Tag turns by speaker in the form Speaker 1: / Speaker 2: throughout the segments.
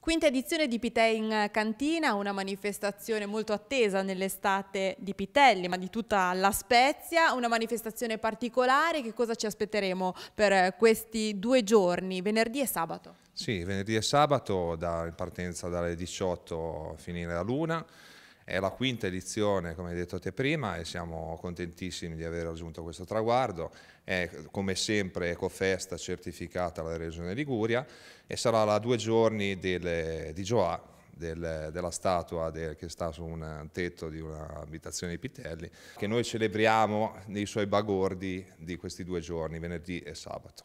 Speaker 1: Quinta edizione di Pitè in Cantina, una manifestazione molto attesa nell'estate di Pitelli, ma di tutta la Spezia, una manifestazione particolare, che cosa ci aspetteremo per questi due giorni, venerdì e sabato?
Speaker 2: Sì, venerdì e sabato da, in partenza dalle 18 a finire la luna. È la quinta edizione, come hai detto te prima, e siamo contentissimi di aver raggiunto questo traguardo. È come sempre Ecofesta certificata dalla Regione Liguria e sarà la due giorni del, di Gioà, del, della statua del, che sta su un tetto di un'abitazione di Pitelli, che noi celebriamo nei suoi bagordi di questi due giorni, venerdì e sabato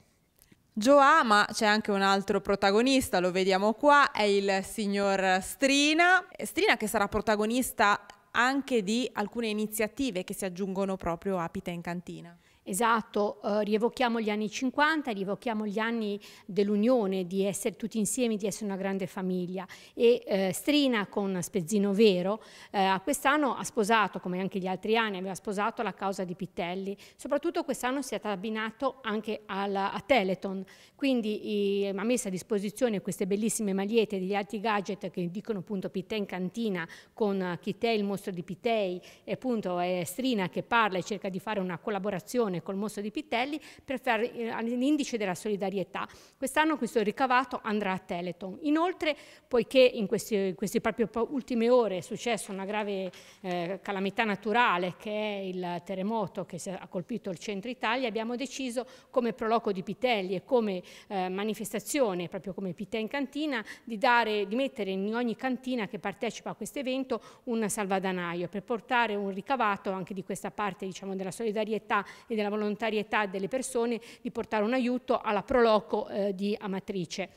Speaker 1: ma c'è anche un altro protagonista, lo vediamo qua, è il signor Strina. Strina che sarà protagonista anche di
Speaker 3: alcune iniziative che si aggiungono proprio a Pita in Cantina. Esatto, eh, rievochiamo gli anni 50, rievochiamo gli anni dell'unione, di essere tutti insieme, di essere una grande famiglia e eh, Strina con Spezzino Vero eh, quest'anno ha sposato, come anche gli altri anni, aveva sposato la causa di Pittelli, soprattutto quest'anno si è abbinato anche alla, a Teleton, quindi i, ha messo a disposizione queste bellissime magliette degli altri gadget che dicono appunto Pittè in cantina con Chitè, eh, il mostro di Pittei, e appunto è Strina che parla e cerca di fare una collaborazione Giappone col mostro di Pitelli per fare l'indice eh, della solidarietà. Quest'anno questo ricavato andrà a Teleton. Inoltre, poiché in queste, queste proprio ultime ore è successa una grave eh, calamità naturale che è il terremoto che ha colpito il centro Italia, abbiamo deciso come proloco di Pitelli e come eh, manifestazione, proprio come Pitè in cantina, di, dare, di mettere in ogni cantina che partecipa a questo evento un salvadanaio per portare un ricavato anche di questa parte diciamo, della solidarietà e della della volontarietà delle persone di portare un aiuto alla Proloco eh, di Amatrice.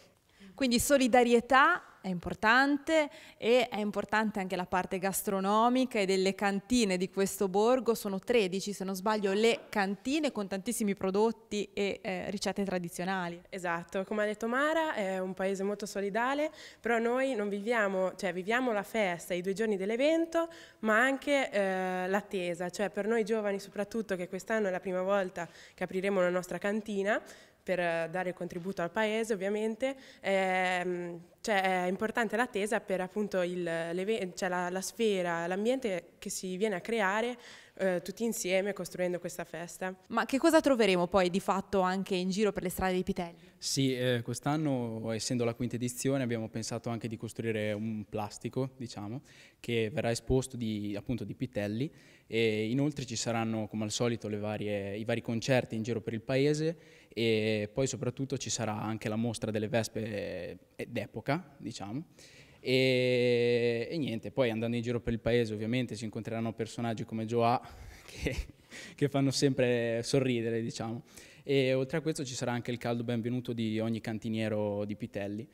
Speaker 3: Quindi solidarietà
Speaker 1: è importante e è importante anche la parte gastronomica e delle cantine di questo borgo, sono 13 se non sbaglio le cantine con tantissimi prodotti
Speaker 4: e eh, ricette tradizionali. Esatto, come ha detto Mara è un paese molto solidale, però noi non viviamo, cioè viviamo la festa, i due giorni dell'evento, ma anche eh, l'attesa, cioè per noi giovani soprattutto che quest'anno è la prima volta che apriremo la nostra cantina, per dare contributo al paese ovviamente, ehm, cioè è importante l'attesa per appunto il, cioè la, la, sfera, l'ambiente che si viene a creare eh, tutti insieme costruendo questa festa.
Speaker 1: Ma che cosa troveremo poi di fatto anche in giro per le strade di Pitelli?
Speaker 5: Sì, eh, quest'anno essendo la quinta edizione abbiamo pensato anche di costruire un plastico diciamo, che verrà esposto di, appunto di Pitelli e inoltre ci saranno come al solito varie, i vari concerti in giro per il paese e poi soprattutto ci sarà anche la mostra delle vespe eh, d'epoca, diciamo. E, e, niente, poi andando in giro per il paese ovviamente si incontreranno personaggi come Joa che, che, fanno sempre sorridere, diciamo. E oltre a questo ci sarà anche il caldo benvenuto di ogni cantiniero di Pitelli